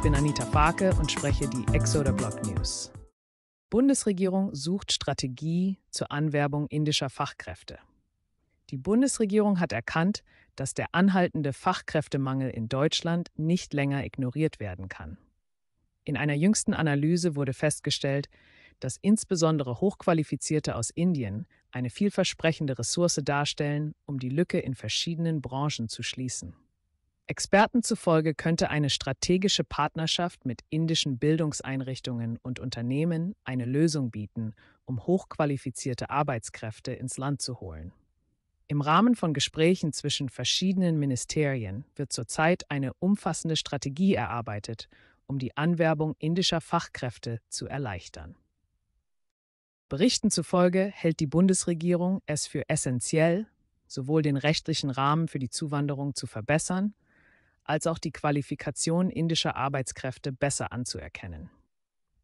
Ich bin Anita Farke und spreche die Exoder Blog News. Bundesregierung sucht Strategie zur Anwerbung indischer Fachkräfte. Die Bundesregierung hat erkannt, dass der anhaltende Fachkräftemangel in Deutschland nicht länger ignoriert werden kann. In einer jüngsten Analyse wurde festgestellt, dass insbesondere Hochqualifizierte aus Indien eine vielversprechende Ressource darstellen, um die Lücke in verschiedenen Branchen zu schließen. Experten zufolge könnte eine strategische Partnerschaft mit indischen Bildungseinrichtungen und Unternehmen eine Lösung bieten, um hochqualifizierte Arbeitskräfte ins Land zu holen. Im Rahmen von Gesprächen zwischen verschiedenen Ministerien wird zurzeit eine umfassende Strategie erarbeitet, um die Anwerbung indischer Fachkräfte zu erleichtern. Berichten zufolge hält die Bundesregierung es für essentiell, sowohl den rechtlichen Rahmen für die Zuwanderung zu verbessern, als auch die Qualifikation indischer Arbeitskräfte besser anzuerkennen.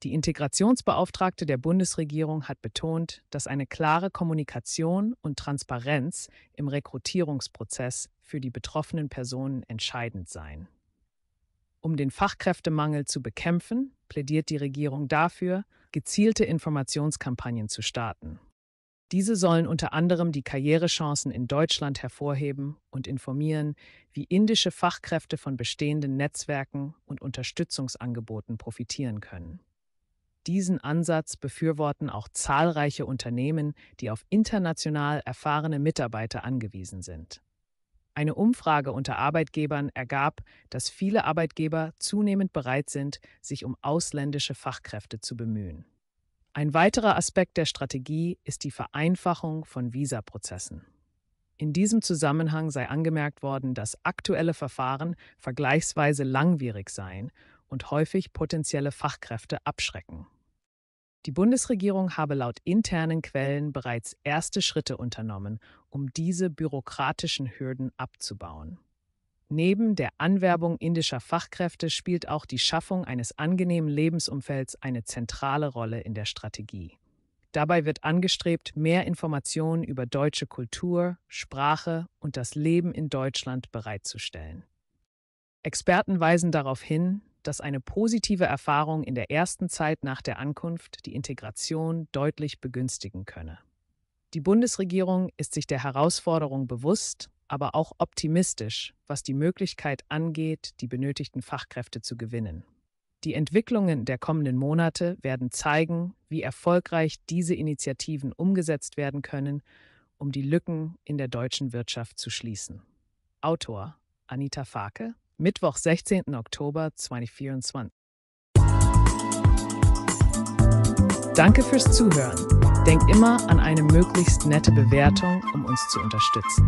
Die Integrationsbeauftragte der Bundesregierung hat betont, dass eine klare Kommunikation und Transparenz im Rekrutierungsprozess für die betroffenen Personen entscheidend seien. Um den Fachkräftemangel zu bekämpfen, plädiert die Regierung dafür, gezielte Informationskampagnen zu starten. Diese sollen unter anderem die Karrierechancen in Deutschland hervorheben und informieren, wie indische Fachkräfte von bestehenden Netzwerken und Unterstützungsangeboten profitieren können. Diesen Ansatz befürworten auch zahlreiche Unternehmen, die auf international erfahrene Mitarbeiter angewiesen sind. Eine Umfrage unter Arbeitgebern ergab, dass viele Arbeitgeber zunehmend bereit sind, sich um ausländische Fachkräfte zu bemühen. Ein weiterer Aspekt der Strategie ist die Vereinfachung von Visaprozessen. In diesem Zusammenhang sei angemerkt worden, dass aktuelle Verfahren vergleichsweise langwierig seien und häufig potenzielle Fachkräfte abschrecken. Die Bundesregierung habe laut internen Quellen bereits erste Schritte unternommen, um diese bürokratischen Hürden abzubauen. Neben der Anwerbung indischer Fachkräfte spielt auch die Schaffung eines angenehmen Lebensumfelds eine zentrale Rolle in der Strategie. Dabei wird angestrebt, mehr Informationen über deutsche Kultur, Sprache und das Leben in Deutschland bereitzustellen. Experten weisen darauf hin, dass eine positive Erfahrung in der ersten Zeit nach der Ankunft die Integration deutlich begünstigen könne. Die Bundesregierung ist sich der Herausforderung bewusst aber auch optimistisch, was die Möglichkeit angeht, die benötigten Fachkräfte zu gewinnen. Die Entwicklungen der kommenden Monate werden zeigen, wie erfolgreich diese Initiativen umgesetzt werden können, um die Lücken in der deutschen Wirtschaft zu schließen. Autor Anita Farke, Mittwoch, 16. Oktober 2024. Danke fürs Zuhören. Denk immer an eine möglichst nette Bewertung, um uns zu unterstützen.